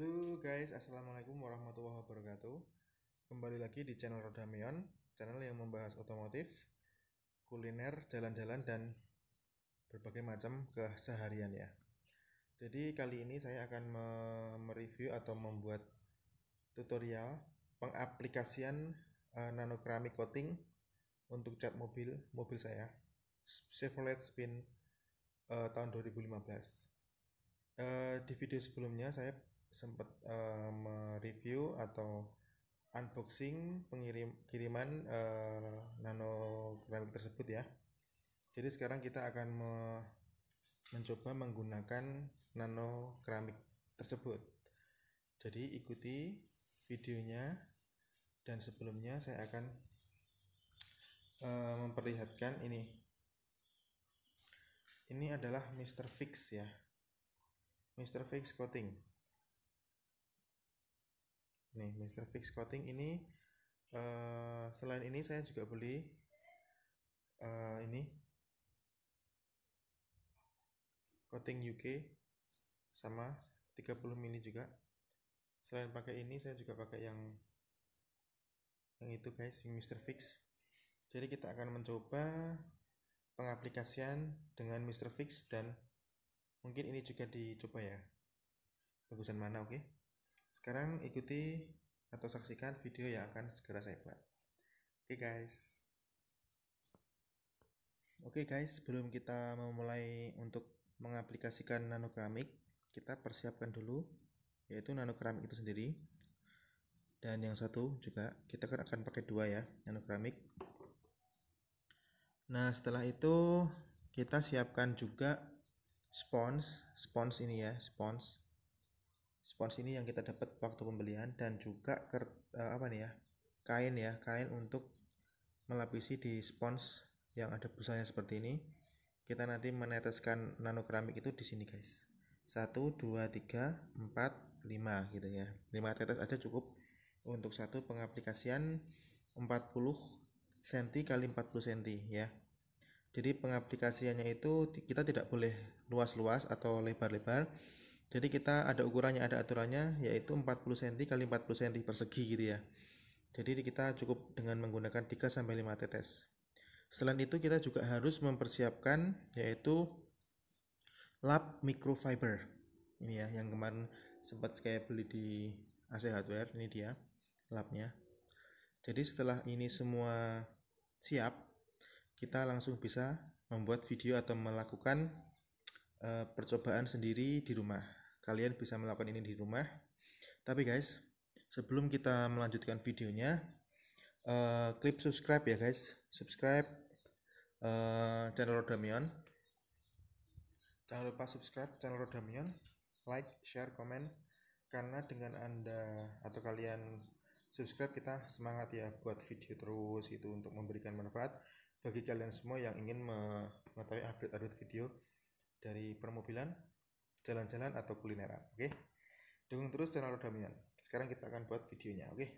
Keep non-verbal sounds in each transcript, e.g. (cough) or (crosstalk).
Halo guys, Assalamualaikum warahmatullahi wabarakatuh Kembali lagi di channel Rodamion, Channel yang membahas otomotif, kuliner, jalan-jalan, dan berbagai macam keseharian ya Jadi kali ini saya akan mereview atau membuat tutorial Pengaplikasian uh, eh, nano keramik coating untuk cat mobil mobil saya Chevrolet Spin uh, tahun 2015 Uh, eh, di video sebelumnya saya sempat uh, eh, mereview atau unboxing pengirim kiriman uh, nano keramik tersebut ya. Jadi sekarang kita akan me mencoba menggunakan nano keramik tersebut. Jadi ikuti videonya dan sebelumnya saya akan uh, memperlihatkan ini. Ini adalah Mr. Fix ya. Mr. Fix coating nih Mr. Fix Coating ini uh, selain ini saya juga beli uh, ini coating UK sama 30 mili juga selain pakai ini saya juga pakai yang yang itu guys yang Mr. Fix jadi kita akan mencoba pengaplikasian dengan Mr. Fix dan mungkin ini juga dicoba ya bagusan mana oke okay? Sekarang ikuti atau saksikan video yang akan segera saya buat. Oke okay guys. Oke okay guys, sebelum kita memulai untuk mengaplikasikan nanokeramik kita persiapkan dulu yaitu nanokeramik itu sendiri. Dan yang satu juga kita kan akan pakai dua ya, nanokeramik Nah, setelah itu kita siapkan juga spons, spons ini ya, spons spons ini yang kita dapat waktu pembelian dan juga ker, uh, apa nih ya kain ya kain untuk melapisi di spons yang ada busanya seperti ini kita nanti meneteskan nano keramik itu di sini guys 1 2 3 4 5 gitu ya 5 tetes aja cukup untuk satu pengaplikasian 40 cm kali 40 cm ya jadi pengaplikasiannya itu kita tidak boleh luas-luas atau lebar-lebar jadi kita ada ukurannya, ada aturannya yaitu 40 cm kali 40 cm persegi gitu ya. Jadi kita cukup dengan menggunakan 3 sampai 5 tetes. Selain itu kita juga harus mempersiapkan yaitu lap microfiber. Ini ya yang kemarin sempat saya beli di AC Hardware, ini dia lapnya. Jadi setelah ini semua siap, kita langsung bisa membuat video atau melakukan eh, percobaan sendiri di rumah kalian bisa melakukan ini di rumah tapi guys sebelum kita melanjutkan videonya uh, klik subscribe ya guys subscribe uh, channel Rodamion jangan lupa subscribe channel Rodamion like share komen karena dengan anda atau kalian subscribe kita semangat ya buat video terus itu untuk memberikan manfaat bagi kalian semua yang ingin mengetahui update-update video dari permobilan jalan-jalan atau kulineran oke okay? dukung terus channel Rodamian sekarang kita akan buat videonya oke okay?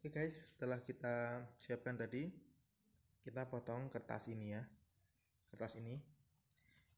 oke okay guys setelah kita siapkan tadi kita potong kertas ini ya kertas ini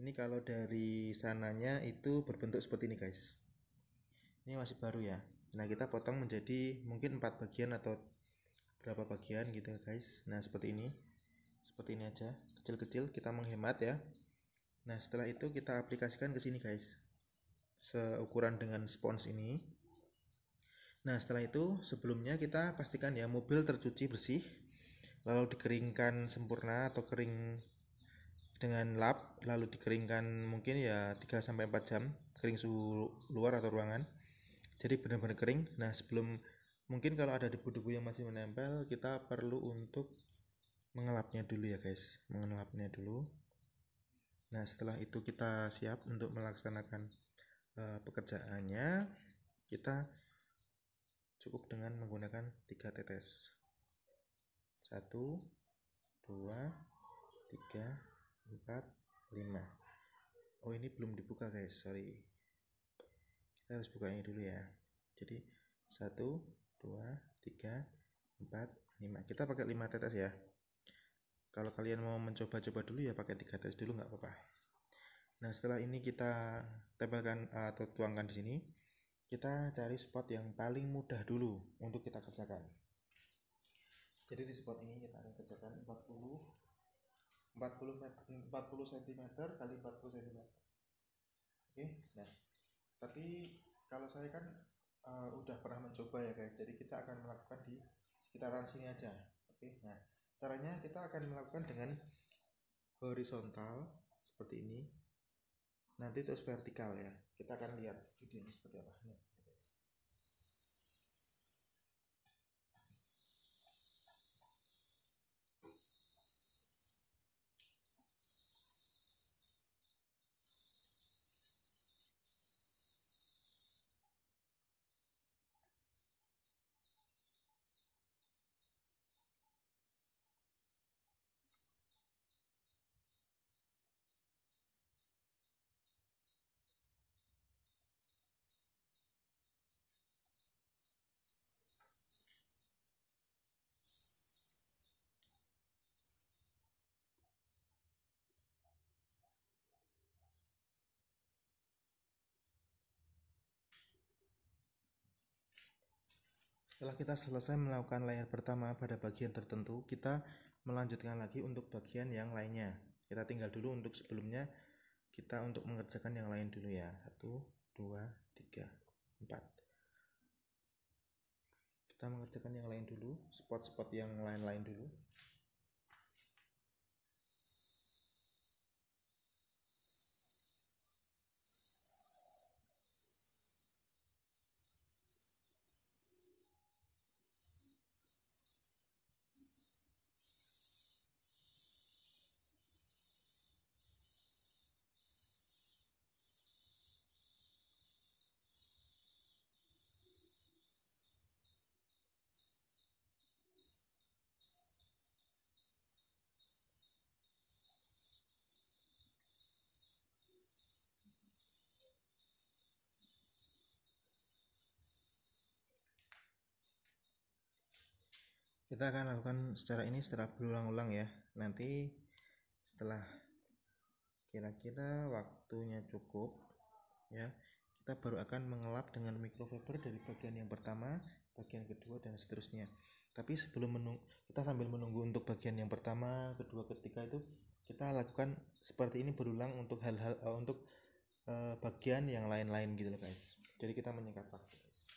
ini kalau dari sananya itu berbentuk seperti ini guys ini masih baru ya nah kita potong menjadi mungkin empat bagian atau berapa bagian gitu ya, guys nah seperti ini seperti ini aja kecil-kecil kita menghemat ya Nah, setelah itu kita aplikasikan ke sini, guys. Seukuran dengan spons ini. Nah, setelah itu sebelumnya kita pastikan ya mobil tercuci bersih, lalu dikeringkan sempurna atau kering dengan lap, lalu dikeringkan mungkin ya 3 sampai 4 jam, kering suhu luar atau ruangan. Jadi benar-benar kering. Nah, sebelum mungkin kalau ada debu-debu yang masih menempel, kita perlu untuk mengelapnya dulu ya, guys. Mengelapnya dulu Nah, setelah itu kita siap untuk melaksanakan uh, pekerjaannya. Kita cukup dengan menggunakan tiga tetes. satu dua tiga empat lima Oh, ini belum dibuka, guys. Sorry. Kita harus buka ini dulu ya. Jadi satu dua tiga empat lima Kita pakai lima tetes ya kalau kalian mau mencoba-coba dulu ya pakai tiga tes dulu nggak apa-apa nah setelah ini kita tempelkan eh, atau tuangkan di sini kita cari spot yang paling mudah dulu untuk kita kerjakan jadi di spot ini kita akan kerjakan 40 40 40 cm kali 40 cm oke nah tapi kalau saya kan uh, udah pernah mencoba ya guys jadi kita akan melakukan di sekitaran sini aja oke nah caranya kita akan melakukan dengan horizontal seperti ini nanti terus vertikal ya kita akan lihat videonya seperti apa Setelah kita selesai melakukan layar pertama pada bagian tertentu, kita melanjutkan lagi untuk bagian yang lainnya. Kita tinggal dulu untuk sebelumnya kita untuk mengerjakan yang lain dulu ya. satu dua tiga empat Kita mengerjakan yang lain dulu, spot-spot yang lain-lain dulu. kita akan lakukan secara ini secara berulang-ulang ya nanti setelah kira-kira waktunya cukup ya kita baru akan mengelap dengan microfiber dari bagian yang pertama bagian kedua dan seterusnya tapi sebelum menung kita sambil menunggu untuk bagian yang pertama kedua ketiga itu kita lakukan seperti ini berulang untuk hal-hal uh, untuk uh, bagian yang lain-lain gitu loh guys jadi kita menyingkat waktu guys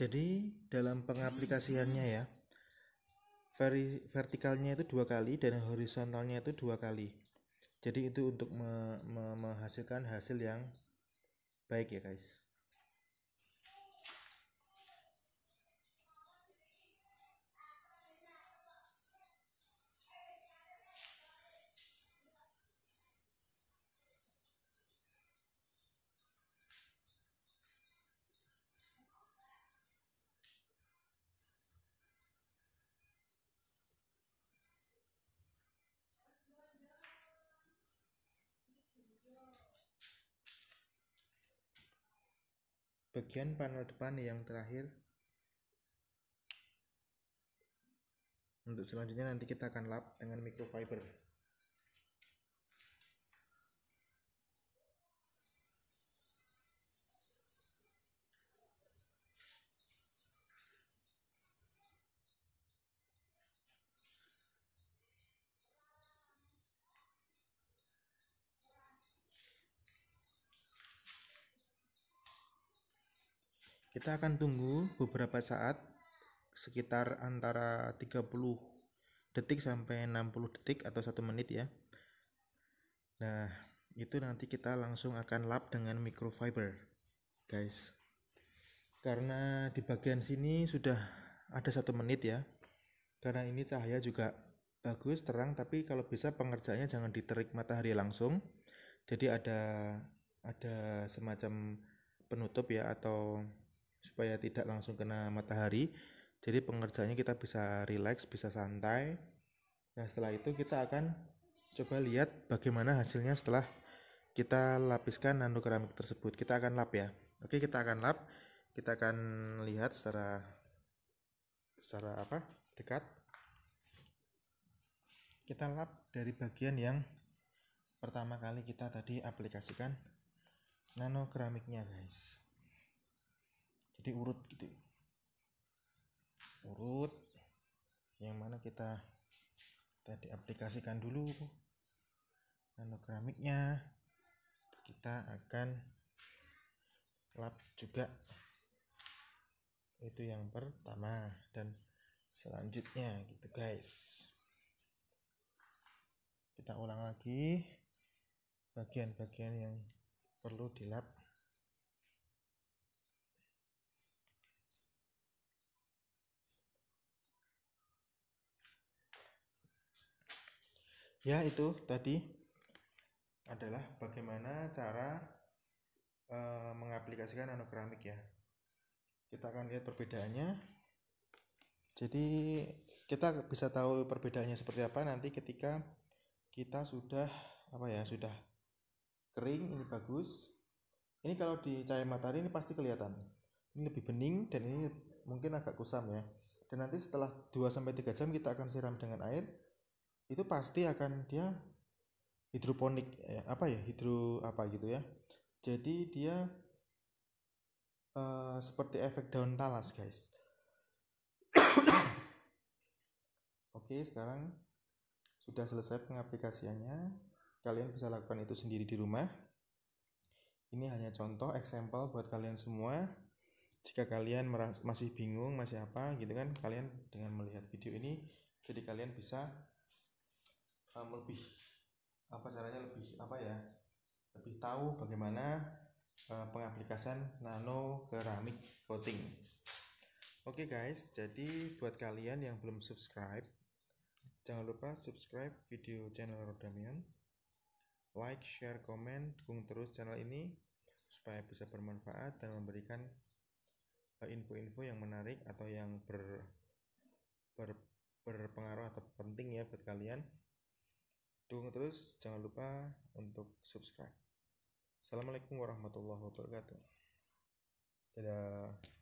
jadi dalam pengaplikasiannya ya veri, vertikalnya itu dua kali dan horizontalnya itu dua kali jadi itu untuk me, me, menghasilkan hasil yang baik ya guys bagian panel depan yang terakhir untuk selanjutnya nanti kita akan lap dengan microfiber Kita akan tunggu beberapa saat sekitar antara 30 detik sampai 60 detik atau satu menit ya. Nah, itu nanti kita langsung akan lap dengan microfiber, guys. Karena di bagian sini sudah ada satu menit ya. Karena ini cahaya juga bagus terang tapi kalau bisa pengerjaannya jangan diterik matahari langsung jadi ada ada semacam penutup ya atau supaya tidak langsung kena matahari jadi pengerjaannya kita bisa rileks bisa santai nah setelah itu kita akan coba lihat bagaimana hasilnya setelah kita lapiskan nano keramik tersebut kita akan lap ya oke kita akan lap kita akan lihat secara secara apa dekat kita lap dari bagian yang pertama kali kita tadi aplikasikan nano keramiknya guys jadi urut gitu urut yang mana kita kita diaplikasikan dulu nanokeramiknya kita akan lap juga itu yang pertama dan selanjutnya gitu guys kita ulang lagi bagian-bagian yang perlu dilap ya itu tadi adalah bagaimana cara e, mengaplikasikan nanokeramik ya kita akan lihat perbedaannya jadi kita bisa tahu perbedaannya seperti apa nanti ketika kita sudah apa ya sudah kering ini bagus ini kalau di cahaya matahari ini pasti kelihatan ini lebih bening dan ini mungkin agak kusam ya dan nanti setelah 2-3 jam kita akan siram dengan air itu pasti akan dia hidroponik eh, apa ya hidro apa gitu ya jadi dia uh, seperti efek daun talas guys (coughs) oke sekarang sudah selesai pengaplikasiannya kalian bisa lakukan itu sendiri di rumah ini hanya contoh example buat kalian semua jika kalian masih bingung masih apa gitu kan kalian dengan melihat video ini jadi kalian bisa um, lebih apa caranya lebih apa ya lebih tahu bagaimana uh, pengaplikasian nano keramik coating. Oke okay guys, jadi buat kalian yang belum subscribe, jangan lupa subscribe video channel Rodamian. Like, share, komen, dukung terus channel ini supaya bisa bermanfaat dan memberikan eh, info-info yang menarik atau yang ber, ber berpengaruh atau penting ya buat kalian. Dukung terus, jangan lupa untuk subscribe. Assalamualaikum warahmatullahi wabarakatuh. Dadah.